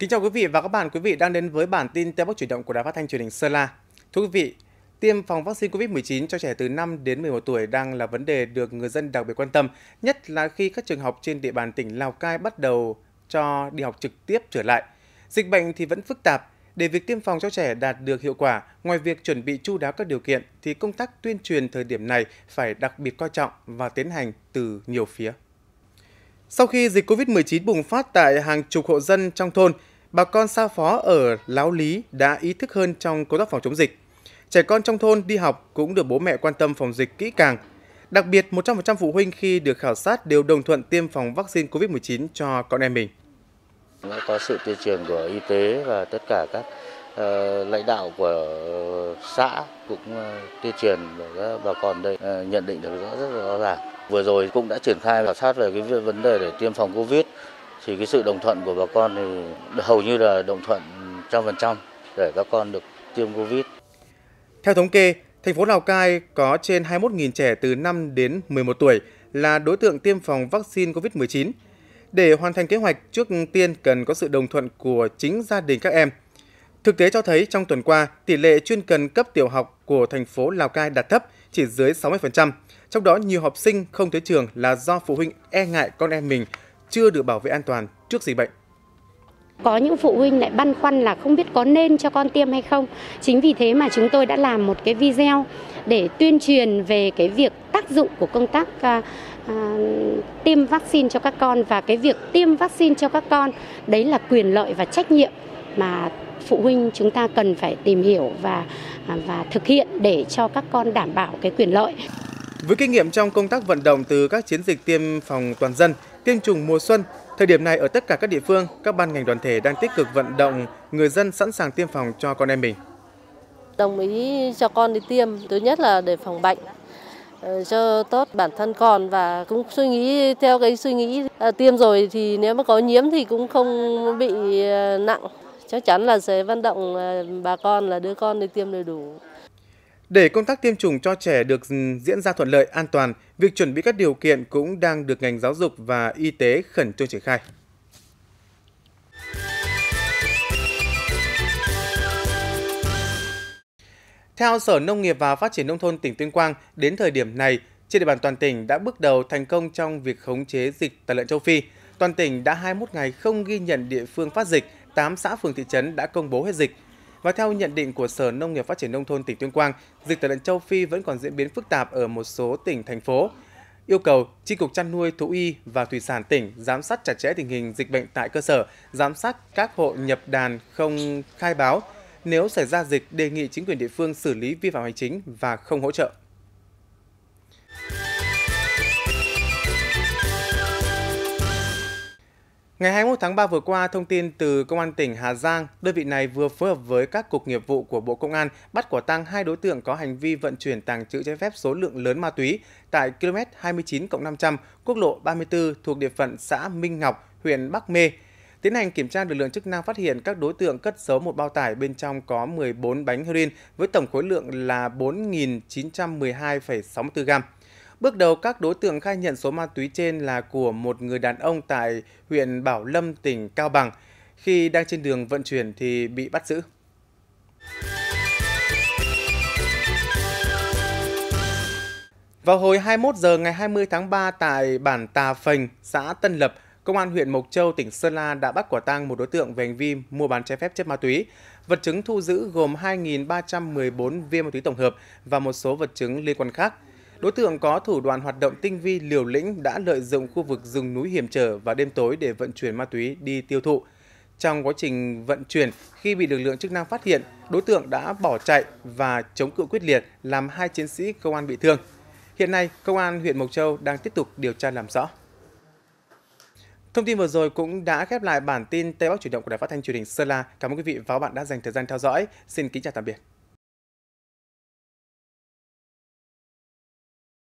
Kính chào quý vị và các bạn, quý vị đang đến với bản tin Tây Bắc chuyển động của Đài Phát thanh truyền hình Sơn La. Thưa quý vị, tiêm phòng vaccine COVID-19 cho trẻ từ 5 đến 11 tuổi đang là vấn đề được người dân đặc biệt quan tâm, nhất là khi các trường học trên địa bàn tỉnh Lào Cai bắt đầu cho đi học trực tiếp trở lại. Dịch bệnh thì vẫn phức tạp, để việc tiêm phòng cho trẻ đạt được hiệu quả, ngoài việc chuẩn bị chu đáo các điều kiện thì công tác tuyên truyền thời điểm này phải đặc biệt coi trọng và tiến hành từ nhiều phía. Sau khi dịch COVID-19 bùng phát tại hàng chục hộ dân trong thôn, bà con xa phó ở Láo Lý đã ý thức hơn trong công tác phòng chống dịch. Trẻ con trong thôn đi học cũng được bố mẹ quan tâm phòng dịch kỹ càng. Đặc biệt, 100% phụ huynh khi được khảo sát đều đồng thuận tiêm phòng vaccine COVID-19 cho con em mình. Có sự tuyên truyền của y tế và tất cả các uh, lãnh đạo của xã cũng uh, tuyên truyền và bà con đây uh, nhận định được rõ rất rõ ràng. Vừa rồi cũng đã triển khai khảo sát về cái vấn đề để tiêm phòng COVID thì cái sự đồng thuận của bà con thì hầu như là đồng thuận trăm phần trăm để các con được tiêm Covid. Theo thống kê, thành phố Lào Cai có trên 21.000 trẻ từ 5 đến 11 tuổi là đối tượng tiêm phòng vaccine COVID-19. Để hoàn thành kế hoạch trước tiên cần có sự đồng thuận của chính gia đình các em. Thực tế cho thấy trong tuần qua, tỷ lệ chuyên cần cấp tiểu học của thành phố Lào Cai đạt thấp, chỉ dưới 60%. Trong đó nhiều học sinh không tới trường là do phụ huynh e ngại con em mình chưa được bảo vệ an toàn trước dịch bệnh có những phụ huynh lại băn khoăn là không biết có nên cho con tiêm hay không. Chính vì thế mà chúng tôi đã làm một cái video để tuyên truyền về cái việc tác dụng của công tác à, à tiêm vaccine cho các con và cái việc tiêm vaccine cho các con đấy là quyền lợi và trách nhiệm mà phụ huynh chúng ta cần phải tìm hiểu và à, và thực hiện để cho các con đảm bảo cái quyền lợi. Với kinh nghiệm trong công tác vận động từ các chiến dịch tiêm phòng toàn dân, Tiêm chủng mùa xuân, thời điểm này ở tất cả các địa phương, các ban ngành đoàn thể đang tích cực vận động người dân sẵn sàng tiêm phòng cho con em mình. Đồng ý cho con đi tiêm, thứ nhất là để phòng bệnh ờ, cho tốt bản thân con và cũng suy nghĩ theo cái suy nghĩ à, tiêm rồi thì nếu mà có nhiễm thì cũng không bị ờ, nặng chắc chắn là sẽ vận động ờ, bà con là đưa con đi tiêm đầy đủ để công tác tiêm chủng cho trẻ được diễn ra thuận lợi, an toàn, việc chuẩn bị các điều kiện cũng đang được ngành giáo dục và y tế khẩn trương triển khai. Theo Sở Nông nghiệp và Phát triển Nông thôn tỉnh Tuyên Quang, đến thời điểm này, trên địa bàn toàn tỉnh đã bước đầu thành công trong việc khống chế dịch tả lợn châu Phi. Toàn tỉnh đã 21 ngày không ghi nhận địa phương phát dịch, 8 xã phường thị trấn đã công bố hết dịch, và theo nhận định của Sở Nông nghiệp Phát triển Nông thôn tỉnh Tuyên Quang, dịch tả lợn châu Phi vẫn còn diễn biến phức tạp ở một số tỉnh, thành phố. Yêu cầu Chi cục chăn nuôi thú y và thủy sản tỉnh giám sát chặt chẽ tình hình dịch bệnh tại cơ sở, giám sát các hộ nhập đàn không khai báo. Nếu xảy ra dịch, đề nghị chính quyền địa phương xử lý vi phạm hành chính và không hỗ trợ. Ngày 21 tháng 3 vừa qua, thông tin từ Công an tỉnh Hà Giang, đơn vị này vừa phối hợp với các cục nghiệp vụ của Bộ Công an bắt quả tăng hai đối tượng có hành vi vận chuyển tàng trữ trái phép số lượng lớn ma túy tại km 29 500, quốc lộ 34 thuộc địa phận xã Minh Ngọc, huyện Bắc Mê. Tiến hành kiểm tra lực lượng chức năng phát hiện các đối tượng cất giấu một bao tải bên trong có 14 bánh heroin với tổng khối lượng là 4.912,64 gram. Bước đầu, các đối tượng khai nhận số ma túy trên là của một người đàn ông tại huyện Bảo Lâm, tỉnh Cao Bằng. Khi đang trên đường vận chuyển thì bị bắt giữ. Vào hồi 21 giờ ngày 20 tháng 3 tại bản Tà Phành, xã Tân Lập, Công an huyện Mộc Châu, tỉnh Sơn La đã bắt quả tang một đối tượng về hành vi mua bán trái phép chất ma túy. Vật chứng thu giữ gồm 2.314 viên ma túy tổng hợp và một số vật chứng liên quan khác. Đối tượng có thủ đoạn hoạt động tinh vi liều lĩnh đã lợi dụng khu vực rừng núi hiểm trở và đêm tối để vận chuyển ma túy đi tiêu thụ. Trong quá trình vận chuyển, khi bị lực lượng chức năng phát hiện, đối tượng đã bỏ chạy và chống cự quyết liệt làm hai chiến sĩ công an bị thương. Hiện nay, công an huyện Mộc Châu đang tiếp tục điều tra làm rõ. Thông tin vừa rồi cũng đã khép lại bản tin Tây Bắc chủ động của Đài Phát thanh truyền hình Sơn La. Cảm ơn quý vị và các bạn đã dành thời gian theo dõi. Xin kính chào tạm biệt.